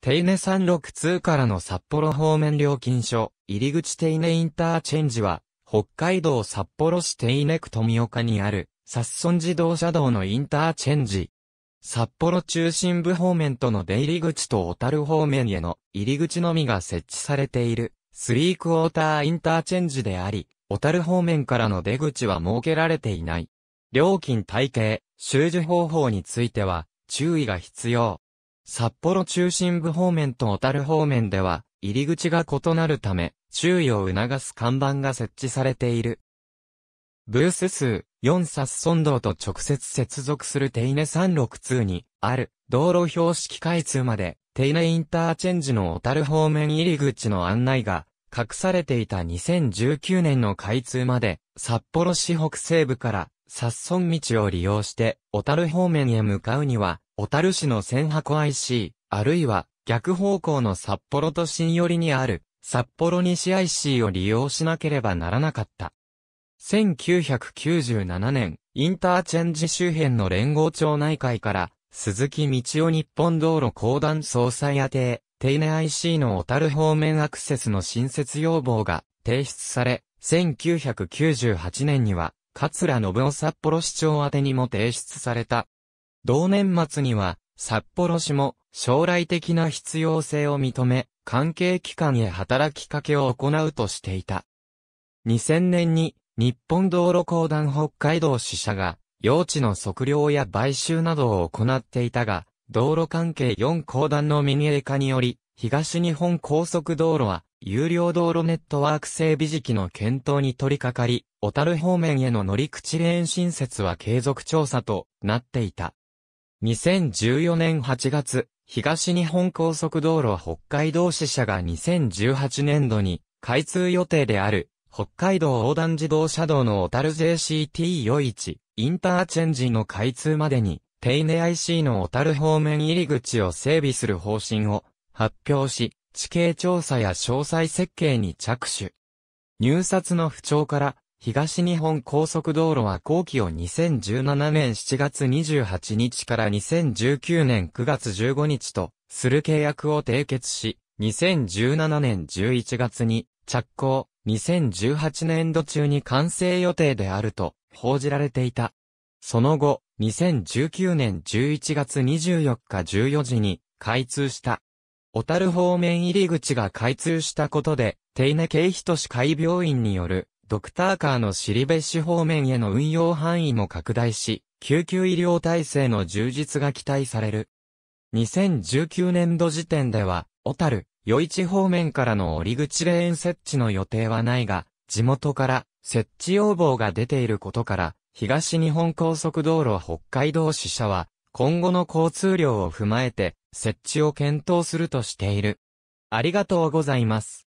手稲3 6通からの札幌方面料金所、入口手稲インターチェンジは、北海道札幌市手稲区富岡にある、札村自動車道のインターチェンジ。札幌中心部方面との出入り口と小樽方面への入り口のみが設置されている、スリークォーターインターチェンジであり、小樽方面からの出口は設けられていない。料金体系、収受方法については、注意が必要。札幌中心部方面と小樽方面では、入り口が異なるため、注意を促す看板が設置されている。ブース数、4札村道と直接接続する手稲36通に、ある、道路標識開通まで、手稲インターチェンジの小樽方面入り口の案内が、隠されていた2019年の開通まで、札幌市北西部から、札村道を利用して、小樽方面へ向かうには、小樽市の千箱 IC、あるいは逆方向の札幌都心寄りにある札幌西 IC を利用しなければならなかった。1997年、インターチェンジ周辺の連合町内会から、鈴木道夫日本道路公団総裁宛て、手稲 IC の小樽方面アクセスの新設要望が提出され、1998年には、桂信夫札幌市長宛にも提出された。同年末には、札幌市も将来的な必要性を認め、関係機関へ働きかけを行うとしていた。2000年に日本道路公団北海道支社が用地の測量や買収などを行っていたが、道路関係4公団の民営化により、東日本高速道路は有料道路ネットワーク整備時期の検討に取り掛かり、小樽方面への乗り口レーン新設は継続調査となっていた。2014年8月、東日本高速道路北海道支社が2018年度に開通予定である北海道横断自動車道の小樽 JCT 4 1インターチェンジの開通までに手稲 IC の小樽方面入り口を整備する方針を発表し、地形調査や詳細設計に着手。入札の不調から東日本高速道路は後期を2017年7月28日から2019年9月15日とする契約を締結し、2017年11月に着工、2018年度中に完成予定であると報じられていた。その後、2019年11月24日14時に開通した。小樽方面入り口が開通したことで、手稲経費都市会病院によるドクターカーの尻べし方面への運用範囲も拡大し、救急医療体制の充実が期待される。2019年度時点では、小樽、余市方面からの折口レーン設置の予定はないが、地元から設置要望が出ていることから、東日本高速道路北海道支社は、今後の交通量を踏まえて、設置を検討するとしている。ありがとうございます。